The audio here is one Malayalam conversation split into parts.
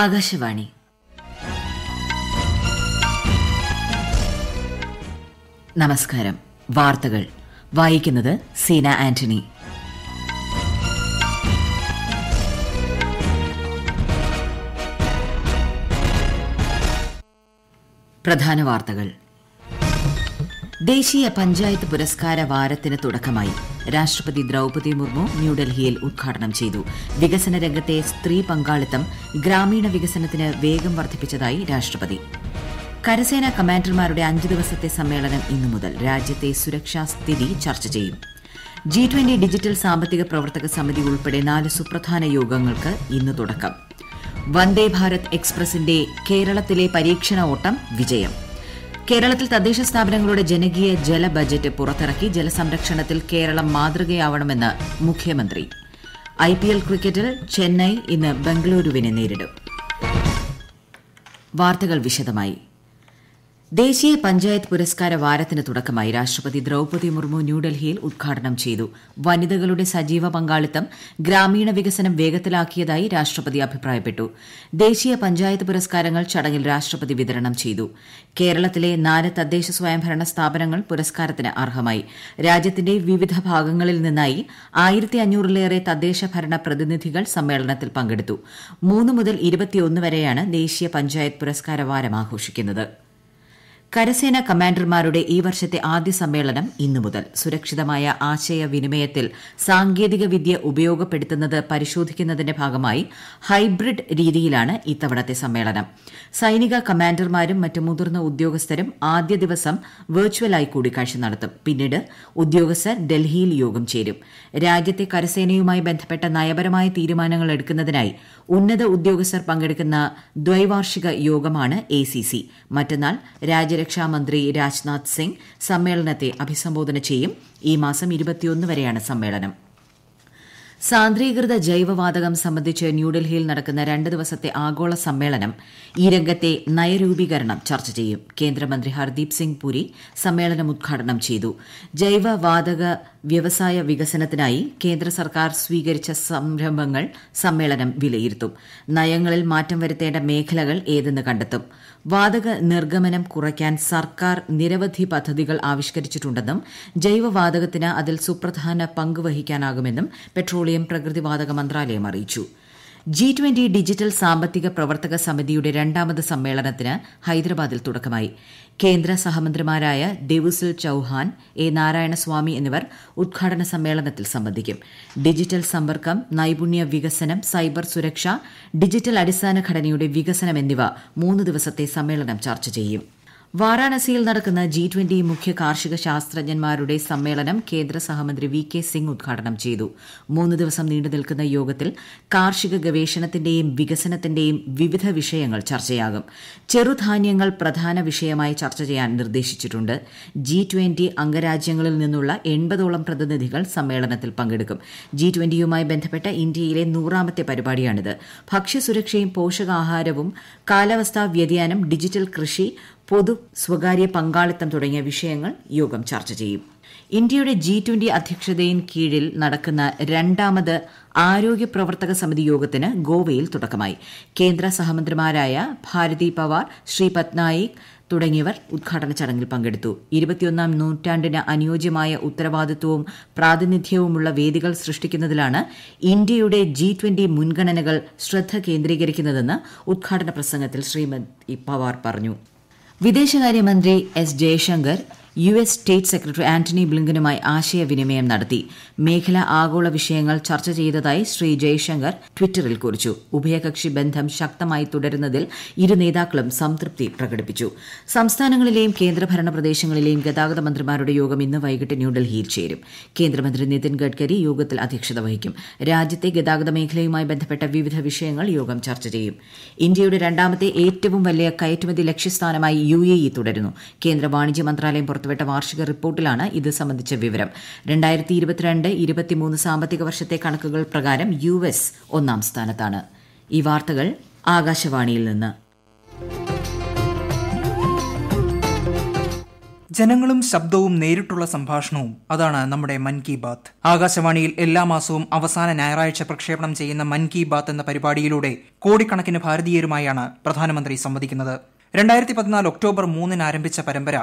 ആകാശവാണി നമസ്കാരം വാർത്തകൾ വായിക്കുന്നത് സീന ആന്റണി പ്രധാന വാർത്തകൾ ദേശീയ പഞ്ചായത്ത് പുരസ്കാര വാരത്തിന് തുടക്കമായി രാഷ്ട്രപതി ദ്രൌപതി മുർമു ന്യൂഡൽഹിയിൽ ഉദ്ഘാടനം ചെയ്തു വികസന രംഗത്തെ സ്ത്രീ പങ്കാളിത്തം ഗ്രാമീണ വികസനത്തിന് വേഗം വർദ്ധിപ്പിച്ചതായി രാഷ്ട്രപതി കരസേനാ കമാൻഡർമാരുടെ അഞ്ച് ദിവസത്തെ സമ്മേളനം ഇന്നു മുതൽ രാജ്യത്തെ സുരക്ഷാ സ്ഥിതി ചർച്ച ചെയ്യും ജി ട്വന്റി ഡിജിറ്റൽ സാമ്പത്തിക പ്രവർത്തക സമിതി ഉൾപ്പെടെ നാല് സുപ്രധാന യോഗങ്ങൾക്ക് ഇന്ന് തുടക്കം വന്ദേ ഭാരത് എക്സ്പ്രസിന്റെ കേരളത്തിലെ പരീക്ഷണ ഓട്ടം വിജയം കേരളത്തിൽ തദ്ദേശ സ്ഥാപനങ്ങളുടെ ജനകീയ ജല ബജറ്റ് പുറത്തിറക്കി ജലസംരക്ഷണത്തിൽ കേരളം മാതൃകയാവണമെന്ന് മുഖ്യമന്ത്രി ഐ പി എൽ ക്രിക്കറ്റിൽ ചെന്നൈ ഇന്ന് ബംഗളൂരുവിനെ നേരിടും വാർത്തകൾ വിശദമായി ദേശീയ പഞ്ചായത്ത് പുരസ്കാര വാരത്തിന് തുടക്കമായി രാഷ്ട്രപതി ദ്രൌപതി മുർമു ന്യൂഡൽഹിയിൽ ഉദ്ഘാടനം ചെയ്തു വനിതകളുടെ സജീവ പങ്കാളിത്തം ഗ്രാമീണ വികസനം വേഗത്തിലാക്കിയതായി രാഷ്ട്രപതി അഭിപ്രായപ്പെട്ടു ദേശീയ പഞ്ചായത്ത് പുരസ്കാരങ്ങൾ ചടങ്ങിൽ രാഷ്ട്രപതി വിതരണം ചെയ്തു കേരളത്തിലെ നാല് തദ്ദേശ സ്വയംഭരണ സ്ഥാപനങ്ങൾ പുരസ്കാരത്തിന് അർഹമായി രാജ്യത്തിന്റെ വിവിധ ഭാഗങ്ങളിൽ നിന്നായി ആയിരത്തി അഞ്ഞൂറിലേറെ തദ്ദേശ ഭരണ പ്രതിനിധികൾ സമ്മേളനത്തിൽ പങ്കെടുത്തു മൂന്ന് മുതൽ ഇരുപത്തിയൊന്ന് വരെയാണ് ദേശീയ പഞ്ചായത്ത് പുരസ്കാര വാരം ആഘോഷിക്കുന്നത് കരസേനാ കമാൻഡർമാരുടെ ഈ വർഷത്തെ ആദ്യ സമ്മേളനം ഇന്നു മുതൽ സുരക്ഷിതമായ ആശയവിനിമയത്തിൽ സാങ്കേതികവിദ്യ ഉപയോഗപ്പെടുത്തുന്നത് പരിശോധിക്കുന്നതിന്റെ ഭാഗമായി ഹൈബ്രിഡ് രീതിയിലാണ് ഇത്തവണത്തെ സമ്മേളനം സൈനിക കമാൻഡർമാരും മറ്റ് മുതിർന്ന ഉദ്യോഗസ്ഥരും ആദ്യ ദിവസം വെർച്വലായി കൂടിക്കാഴ്ച നടത്തും പിന്നീട് ഉദ്യോഗസ്ഥർ ഡൽഹിയിൽ യോഗം ചേരും രാജ്യത്തെ കരസേനയുമായി ബന്ധപ്പെട്ട നയപരമായ തീരുമാനങ്ങൾ എടുക്കുന്നതിനായി ഉന്നത ഉദ്യോഗസ്ഥർ പങ്കെടുക്കുന്ന ദ്വൈവാർഷിക യോഗമാണ് എ മറ്റന്നാൾ രാജ്യ രാജ്യരക്ഷാമന്ത്രി രാജ്നാഥ് സിംഗ് സമ്മേളനത്തെ അഭിസംബോധന ചെയ്യും ഈ മാസം വരെയാണ് സമ്മേളനം സാന്ദ്രീകൃത ജൈവവാതകം സംബന്ധിച്ച് ന്യൂഡൽഹിയിൽ നടക്കുന്ന രണ്ട് ദിവസത്തെ ആഗോള സമ്മേളനം ഈ രംഗത്തെ നയരൂപീകരണം ചർച്ച ചെയ്യും കേന്ദ്രമന്ത്രി ഹർദീപ് സിംഗ് പുരി സമ്മേളനം ഉദ്ഘാടനം ചെയ്തു ജൈവവാതക വ്യവസായ വികസനത്തിനായി കേന്ദ്ര സർക്കാർ സ്വീകരിച്ച സംരംഭങ്ങൾ സമ്മേളനം വിലയിരുത്തും നയങ്ങളിൽ മാറ്റം വരുത്തേണ്ട മേഖലകൾ ഏതെന്ന് കണ്ടെത്തും വാതക നിർഗമനം കുറയ്ക്കാൻ സർക്കാർ നിരവധി പദ്ധതികൾ ആവിഷ്കരിച്ചിട്ടുണ്ടെന്നും ജൈവവാതകത്തിന് അതിൽ സുപ്രധാന പങ്ക് വഹിക്കാനാകുമെന്നും പെട്രോളിയം പെട്രോളിയം പ്രകൃതിവാതക മന്ത്രാലയം അറിയിച്ചു ജി ട്വന്റി ഡിജിറ്റൽ സാമ്പത്തിക പ്രവർത്തക സമിതിയുടെ രണ്ടാമത് സമ്മേളനത്തിന് ഹൈദരാബാദിൽ തുടക്കമായി കേന്ദ്ര സഹമന്ത്രിമാരായ ദേവുസിൽ ചൌഹാൻ എ നാരായണസ്വാമി എന്നിവർ ഉദ്ഘാടന സമ്മേളനത്തിൽ സംബന്ധിക്കും ഡിജിറ്റൽ സമ്പർക്കം നൈപുണ്യ വികസനം സൈബർ സുരക്ഷ ഡിജിറ്റൽ അടിസ്ഥാന ഘടനയുടെ വികസനം എന്നിവ മൂന്ന് ദിവസത്തെ സമ്മേളനം ചർച്ച ചെയ്യും വാരാണസിയിൽ നടക്കുന്ന ജി ട്വന്റി മുഖ്യ കാർഷിക ശാസ്ത്രജ്ഞന്മാരുടെ സമ്മേളനം കേന്ദ്ര സഹമന്ത്രി വി കെ സിംഗ് ഉദ്ഘാടനം ചെയ്തു മൂന്ന് ദിവസം നീണ്ടു നിൽക്കുന്ന യോഗത്തിൽ കാർഷിക ഗവേഷണത്തിന്റെയും വികസനത്തിന്റെയും വിവിധ വിഷയങ്ങൾ ചർച്ചയാകും ചെറുധാന്യങ്ങൾ പ്രധാന വിഷയമായി ചർച്ച ചെയ്യാൻ നിർദ്ദേശിച്ചിട്ടുണ്ട് ജി ട്വന്റി അംഗരാജ്യങ്ങളിൽ നിന്നുള്ള എൺപതോളം പ്രതിനിധികൾ സമ്മേളനത്തിൽ പങ്കെടുക്കും ജി ട്വന്റിയുമായി ബന്ധപ്പെട്ട ഇന്ത്യയിലെ നൂറാമത്തെ പരിപാടിയാണിത് ഭക്ഷ്യസുരക്ഷയും പോഷകാഹാരവും കാലാവസ്ഥാ വ്യതിയാനം ഡിജിറ്റൽ കൃഷി പൊതു സ്വകാര്യ പങ്കാളിത്തം തുടങ്ങിയ വിഷയങ്ങൾ യോഗം ചർച്ച ചെയ്യും ഇന്ത്യയുടെ ജി ട്വന്റി അധ്യക്ഷതയിൻ കീഴിൽ നടക്കുന്ന രണ്ടാമത് ആരോഗ്യ പ്രവർത്തക സമിതി യോഗത്തിന് ഗോവയിൽ തുടക്കമായി കേന്ദ്ര സഹമന്ത്രിമാരായ ഭാരതി പവാർ ശ്രീപത് നായിക് തുടങ്ങിയവർ ഉദ്ഘാടന ചടങ്ങിൽ പങ്കെടുത്തു ഇരുപത്തിയൊന്നാം നൂറ്റാണ്ടിന് അനുയോജ്യമായ ഉത്തരവാദിത്വവും പ്രാതിനിധ്യവുമുള്ള വേദികൾ സൃഷ്ടിക്കുന്നതിലാണ് ഇന്ത്യയുടെ ജി ട്വന്റി മുൻഗണനകൾ ശ്രദ്ധ കേന്ദ്രീകരിക്കുന്നതെന്ന് ഉദ്ഘാടന പ്രസംഗത്തിൽ ശ്രീമതി പവാർ പറഞ്ഞു വിദേശകാര്യമന്ത്രി S Jaishankar U S state secretary Antony ബ്ലിങ്കനുമായി ആശയവിനിമയം നടത്തി മേഖലാ ആഗോള വിഷയങ്ങൾ ചർച്ച ചെയ്തതായി ശ്രീ ജയശങ്കർ ട്വിറ്ററിൽ കുറിച്ചു ഉഭയകക്ഷി ബന്ധം ശക്തമായി തുടരുന്നതിൽ ഇരു നേതാക്കളും സംതൃപ്തി പ്രകടിപ്പിച്ചു സംസ്ഥാനങ്ങളിലെയും കേന്ദ്രഭരണ പ്രദേശങ്ങളിലെയും ഗതാഗത മന്ത്രിമാരുടെ യോഗം ഇന്ന് വൈകിട്ട് ന്യൂഡൽഹിയിൽ ചേരും കേന്ദ്രമന്ത്രി നിതിൻ ഗഡ്കരി യോഗത്തിൽ അധ്യക്ഷത വഹിക്കും രാജ്യത്തെ ഗതാഗത മേഖലയുമായി ബന്ധപ്പെട്ട വിവിധ വിഷയങ്ങൾ യോഗം ചർച്ച ചെയ്യും ഇന്ത്യയുടെ രണ്ടാമത്തെ ഏറ്റവും വലിയ കയറ്റുമതി ലക്ഷ്യസ്ഥാനമായി യു എ ഇ തുടരുന്നു കേന്ദ്ര വാണിജ്യ മന്ത്രാലയം പുറത്തു പുറത്തുവിട്ട വാർഷിക റിപ്പോർട്ടിലാണ് ഇത് സംബന്ധിച്ച വിവരം രണ്ടായിരത്തി ഇരുപത്തിരണ്ട് ഇരുപത്തിമൂന്ന് സാമ്പത്തിക വർഷത്തെ കണക്കുകൾ പ്രകാരം യു എസ് ഒന്നാം സ്ഥാനത്താണ് ഈ വാർത്തകൾ ആകാശവാണിയിൽ നിന്ന് ജനങ്ങളും ശബ്ദവും നേരിട്ടുള്ള സംഭാഷണവും അതാണ് നമ്മുടെ മൻ കി ബാത് ആകാശവാണിയിൽ എല്ലാ മാസവും അവസാന ഞായറാഴ്ച പ്രക്ഷേപണം ചെയ്യുന്ന മൻ കി ബാത് എന്ന പരിപാടിയിലൂടെ കോടിക്കണക്കിന് ഭാരതീയരുമായാണ് പ്രധാനമന്ത്രി സംവദിക്കുന്നത് രണ്ടായിരത്തി പതിനാല് ഒക്ടോബർ മൂന്നിന് ആരംഭിച്ച പരമ്പര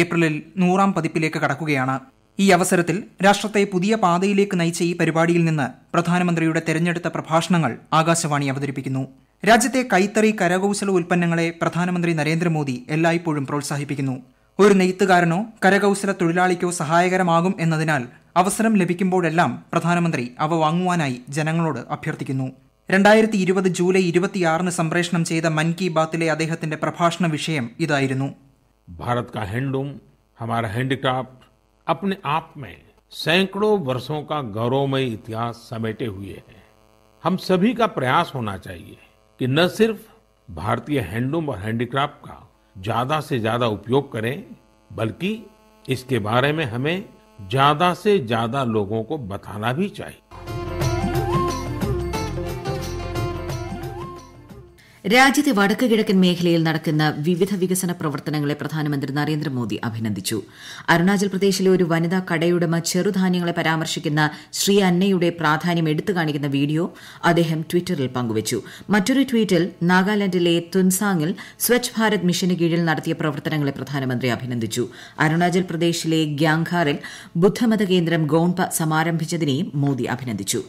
ഏപ്രിലിൽ നൂറാം പതിപ്പിലേക്ക് കടക്കുകയാണ് ഈ അവസരത്തിൽ രാഷ്ട്രത്തെ പുതിയ പാതയിലേക്ക് നയിച്ച ഈ പരിപാടിയിൽ നിന്ന് പ്രധാനമന്ത്രിയുടെ തെരഞ്ഞെടുത്ത പ്രഭാഷണങ്ങൾ ആകാശവാണി അവതരിപ്പിക്കുന്നു രാജ്യത്തെ കൈത്തറി കരകൗശല ഉൽപ്പന്നങ്ങളെ പ്രധാനമന്ത്രി നരേന്ദ്രമോദി എല്ലായ്പ്പോഴും പ്രോത്സാഹിപ്പിക്കുന്നു ഒരു നെയ്ത്തുകാരനോ കരകൗശല തൊഴിലാളിക്കോ സഹായകരമാകും എന്നതിനാൽ അവസരം ലഭിക്കുമ്പോഴെല്ലാം പ്രധാനമന്ത്രി അവ വാങ്ങുവാനായി ജനങ്ങളോട് അഭ്യർത്ഥിക്കുന്നു രണ്ടായിരത്തി ഇരുപത് ജൂലൈ ഇരുപത്തിയാറിന് സംപ്രേഷണം ചെയ്ത മൻ കി ബാത്തിലെ അദ്ദേഹത്തിന്റെ പ്രഭാഷണ വിഷയം ഇതായിരുന്നു भारत का हैंडलूम हमारा हैंडीक्राफ्ट अपने आप में सैकड़ों वर्षों का गौरवमय इतिहास समेटे हुए है हम सभी का प्रयास होना चाहिए कि न सिर्फ भारतीय हैंडलूम और हैंडीक्राफ्ट का ज्यादा से ज्यादा उपयोग करें बल्कि इसके बारे में हमें ज्यादा से ज्यादा लोगों को बताना भी चाहिए രാജ്യത്തെ വടക്കു കിഴക്കൻ മേഖലയിൽ നടക്കുന്ന വിവിധ വികസന പ്രവർത്തനങ്ങളെ പ്രധാനമന്ത്രി നരേന്ദ്രമോദി അഭിനന്ദിച്ചു അരുണാചൽ പ്രദേശിലെ ഒരു വനിതാ കടയുടമ ചെറുധാന്യങ്ങളെ പരാമർശിക്കുന്ന ശ്രീ അന്നയുടെ പ്രാധാന്യം എടുത്തു കാണിക്കുന്ന വീഡിയോ അദ്ദേഹം ട്വിറ്ററിൽ പങ്കുവച്ചു മറ്റൊരു ട്വീറ്റിൽ നാഗാലാന്റിലെ തുൻസാങ്ങിൽ സ്വച്ഛ് ഭാരത് മിഷന് കീഴിൽ നടത്തിയ പ്രവർത്തനങ്ങളെ പ്രധാനമന്ത്രി അഭിനന്ദിച്ചു അരുണാചൽ പ്രദേശിലെ ഗ്യാങ്ഖാറിൽ ബുദ്ധമത കേന്ദ്രം ഗോൺപ സമാരംഭിച്ചതിനെയും മോദി അഭിനന്ദിച്ചു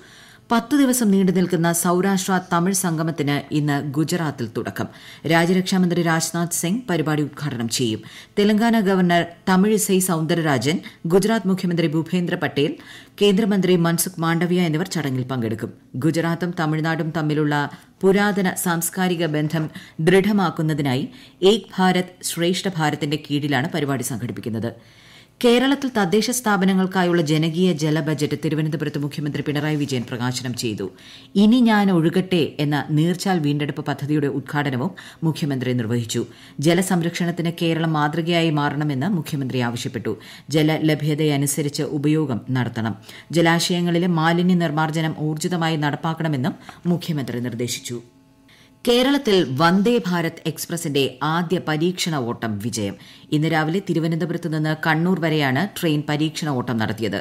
പത്തു ദിവസം നീണ്ടു നിൽക്കുന്ന സൌരാഷ്ട്ര തമിഴ് സംഗമത്തിന് ഇന്ന് ഗുജറാത്തിൽ തുടക്കം രാജ്യരക്ഷാമന്ത്രി രാജ്നാഥ് സിംഗ് പരിപാടി ഉദ്ഘാടനം ചെയ്യും തെലങ്കാന ഗവർണർ തമിഴിസൈ സൌന്ദരരാജൻ ഗുജറാത്ത് മുഖ്യമന്ത്രി ഭൂപേന്ദ്ര പട്ടേൽ കേന്ദ്രമന്ത്രി മൻസുഖ് മാണ്ഡവ്യ എന്നിവർ ചടങ്ങിൽ പങ്കെടുക്കും ഗുജറാത്തും തമിഴ്നാടും തമ്മിലുള്ള പുരാതന സാംസ്കാരിക ബന്ധം ദൃഢമാക്കുന്നതിനായി ഏക് ഭാരത് ശ്രേഷ്ഠ ഭാരത്തിന്റെ കീഴിലാണ് പരിപാടി സംഘടിപ്പിക്കുന്നു് കേരളത്തിൽ തദ്ദേശ സ്ഥാപനങ്ങൾക്കായുള്ള ജനകീയ ജല ബജറ്റ് തിരുവനന്തപുരത്ത് മുഖ്യമന്ത്രി പിണറായി വിജയൻ പ്രകാശനം ചെയ്തു ഇനി ഞാൻ ഒഴുകട്ടെ എന്ന നീർച്ചാൽ വീണ്ടെടുപ്പ് പദ്ധതിയുടെ ഉദ്ഘാടനവും മുഖ്യമന്ത്രി നിർവഹിച്ചു ജലസംരക്ഷണത്തിന് കേരളം മാതൃകയായി മാറണമെന്ന് മുഖ്യമന്ത്രി ആവശ്യപ്പെട്ടു ജല ലഭ്യതയനുസരിച്ച് ഉപയോഗം നടത്തണം ജലാശയങ്ങളിലെ മാലിന്യ നിർമ്മാർജ്ജനം ഊർജ്ജിതമായി നടപ്പാക്കണമെന്നും മുഖ്യമന്ത്രി നിർദ്ദേശിച്ചു കേരളത്തിൽ വന്ദേ ഭാരത് എക്സ്പ്രസിന്റെ ആദ്യ പരീക്ഷണ ഓട്ടം വിജയം ഇന്ന് രാവിലെ തിരുവനന്തപുരത്ത് നിന്ന് കണ്ണൂർ വരെയാണ് ട്രെയിൻ പരീക്ഷണ ഓട്ടം നടത്തിയത്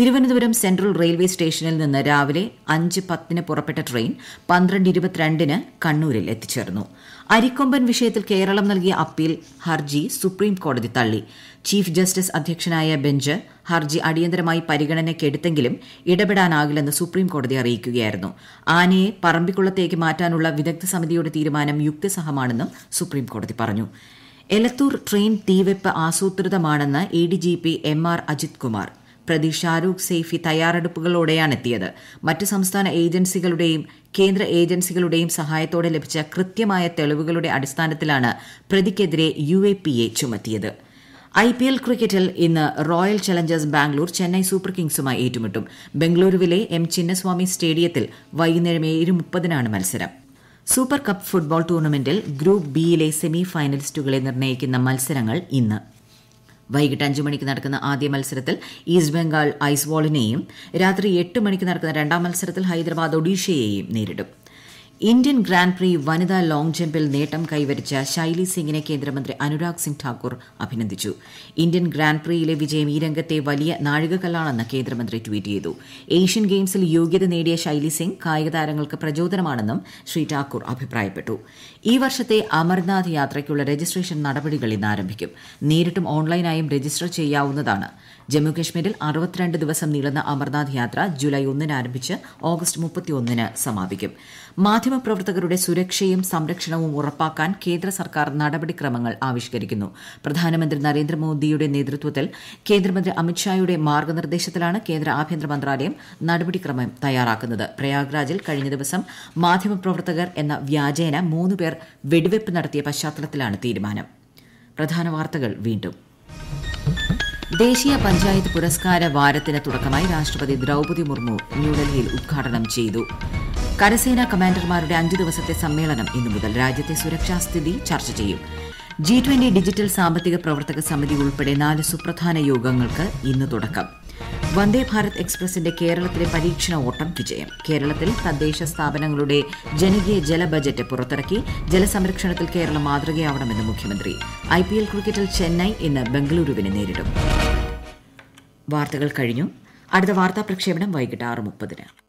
തിരുവനന്തപുരം സെൻട്രൽ റെയിൽവേ സ്റ്റേഷനിൽ നിന്ന് രാവിലെ അഞ്ച് പത്തിന് പുറപ്പെട്ട ട്രെയിൻ പന്ത്രണ്ട് ഇരുപത്തിരണ്ടിന് കണ്ണൂരിൽ എത്തിച്ചേർന്നു അരിക്കൊമ്പൻ വിഷയത്തിൽ കേരളം നൽകിയ അപ്പീൽ ഹർജി സുപ്രീം കോടതി തള്ളി ചീഫ് ജസ്റ്റിസ് അധ്യക്ഷനായ ബെഞ്ച് ഹർജി അടിയന്തരമായി പരിഗണനയ്ക്കെടുത്തെങ്കിലും ഇടപെടാനാകില്ലെന്ന് സുപ്രീം കോടതി അറിയിക്കുകയായിരുന്നു ആനയെ പറമ്പിക്കുളത്തേക്ക് മാറ്റാനുള്ള വിദഗ്ധ സമിതിയുടെ തീരുമാനം യുക്തിസഹമാണെന്നും സുപ്രീം കോടതി പറഞ്ഞു എലത്തൂർ ട്രെയിൻ തീവെപ്പ് ആസൂത്രിതമാണെന്ന് A D G P M R Ajith Kumar പ്രതി ഷാരൂഖ് സെയ്ഫി തയ്യാറെടുപ്പുകളോടെയാണ് എത്തിയത് മറ്റ് സംസ്ഥാന ഏജൻസികളുടെയും കേന്ദ്ര ഏജൻസികളുടെയും സഹായത്തോടെ ലഭിച്ച കൃത്യമായ തെളിവുകളുടെ അടിസ്ഥാനത്തിലാണ് പ്രതിക്കെതിരെ യു എ പി എ ചുമത്തിയത് ഐ പി എൽ ക്രിക്കറ്റിൽ ഇന്ന് royal challengers Bangalore Chennai super കിങ്സുമായി ഏറ്റുമുട്ടും ബംഗളൂരുവിലെ എം ചിന്നസ്വാമി സ്റ്റേഡിയത്തിൽ വൈകുന്നേരം ഏഴ് മുപ്പതിനാണ് മത്സരം സൂപ്പർ കപ്പ് ഫുട്ബോൾ ടൂർണമെന്റിൽ ഗ്രൂപ്പ് ബിയിലെ സെമി ഫൈനലിസ്റ്റുകളെ നിർണ്ണയിക്കുന്ന മത്സരങ്ങൾ ഇന്ന് വൈകിട്ട് അഞ്ച് മണിക്ക് നടക്കുന്ന ആദ്യ മത്സരത്തിൽ ഈസ്റ്റ് ബംഗാൾ ഐസ്വാളിനെയും രാത്രി എട്ട് മണിക്ക് നടക്കുന്ന രണ്ടാം മത്സരത്തിൽ ഹൈദരാബാദ് ഒഡീഷയെയും നേരിടും ഇന്ത്യൻ ഗ്രാൻഡ് പ്രി വനിതാ ലോങ് ജമ്പിൽ നേട്ടം കൈവരിച്ച ശൈലി സിംഗിനെ കേന്ദ്രമന്ത്രി അനുരാഗ് സിംഗ് ഠാക്കൂർ അഭിനന്ദിച്ചു ഇന്ത്യൻ ഗ്രാൻഡ് പ്രിയിലെ വിജയം ഈ രംഗത്തെ വലിയ നാഴികക്കല്ലാണെന്ന് കേന്ദ്രമന്ത്രി ട്വീറ്റ് ചെയ്തു ഏഷ്യൻ ഗെയിംസിൽ യോഗ്യത നേടിയ ശൈലി സിംഗ് കായിക താരങ്ങൾക്ക് പ്രചോദനമാണെന്നും ശ്രീ ഠാക്കൂർ അഭിപ്രായപ്പെട്ടു ഈ വർഷത്തെ അമർനാഥ് യാത്രയ്ക്കുള്ള രജിസ്ട്രേഷൻ നടപടികൾ ഇന്ന് ആരംഭിക്കും നേരിട്ടും ഓൺലൈനായും രജിസ്റ്റർ ചെയ്യാവുന്നതാണ് ജമ്മുകശ്മീരിൽ അറുപത്തിരണ്ട് ദിവസം നീളുന്ന അമർനാഥ് യാത്ര ജൂലൈ ഒന്നിന് ആരംഭിച്ച് ഓഗസ്റ്റ് മുപ്പത്തിയൊന്നിന് സമാപിക്കും മാധ്യമപ്രവർത്തകരുടെ സുരക്ഷയും സംരക്ഷണവും ഉറപ്പാക്കാൻ കേന്ദ്ര സർക്കാർ നടപടിക്രമങ്ങൾ ആവിഷ്കരിക്കുന്നു പ്രധാനമന്ത്രി നരേന്ദ്രമോദിയുടെ നേതൃത്വത്തിൽ കേന്ദ്രമന്ത്രി അമിത്ഷായുടെ മാർഗനിർദ്ദേശത്തിലാണ് കേന്ദ്ര ആഭ്യന്തര മന്ത്രാലയം നടപടിക്രമം തയ്യാറാക്കുന്നത് പ്രയാഗ്രാജിൽ കഴിഞ്ഞ ദിവസം മാധ്യമപ്രവർത്തകർ എന്ന വ്യാജേന മൂന്ന് പേർ വെടിവെപ്പ് നടത്തിയ പശ്ചാത്തലത്തിലാണ് തീരുമാനം പ്രധാന വാർത്തകൾ വീണ്ടും ദേശീയ പഞ്ചായത്ത് പുരസ്കാര വാരത്തിന് തുടക്കമായി രാഷ്ട്രപതി ദ്രൌപതി മുർമു ന്യൂഡൽഹിയിൽ ഉദ്ഘാടനം ചെയ്തു കരസേനാ കമാൻഡർമാരുടെ അഞ്ചു ദിവസത്തെ സമ്മേളനം ഇന്നു മുതൽ രാജ്യത്തെ സുരക്ഷാ സ്ഥിതി ചർച്ച ചെയ്യും ജി ട്വന്റി ഡിജിറ്റൽ സാമ്പത്തിക പ്രവർത്തക സമിതി ഉൾപ്പെടെ നാല് സുപ്രധാന യോഗങ്ങൾക്ക് ഇന്ന് തുടക്കം വന്ദേ ഭാരത് എക്സ്പ്രസിന്റെ കേരളത്തിലെ പരീക്ഷണ ഓട്ടം വിജയം കേരളത്തിൽ തദ്ദേശ സ്ഥാപനങ്ങളുടെ ജനകീയ ജല ബജറ്റ് പുറത്തിറക്കി ജലസംരക്ഷണത്തിൽ കേരളം മാതൃകയാവണമെന്ന് മുഖ്യമന്ത്രി ഐ പി എൽ ക്രിക്കറ്റിൽ ചെന്നൈ ഇന്ന് ബംഗളൂരുവിനെ നേരിടും വാർത്തകൾ കഴിഞ്ഞു അടുത്ത വാർത്താ പ്രക്ഷേപണം വൈകിട്ട് ആറ് മുപ്പതിന്